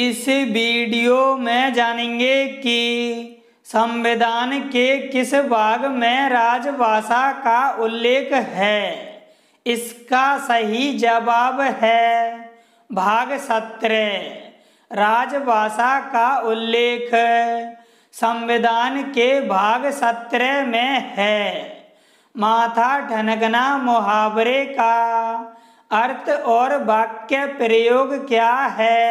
इस वीडियो में जानेंगे कि संविधान के किस भाग में राजभाषा का उल्लेख है इसका सही जवाब है भाग सत्रह राजभाषा का उल्लेख संविधान के भाग सत्रह में है माथा ठनकना मुहावरे का अर्थ और वाक्य प्रयोग क्या है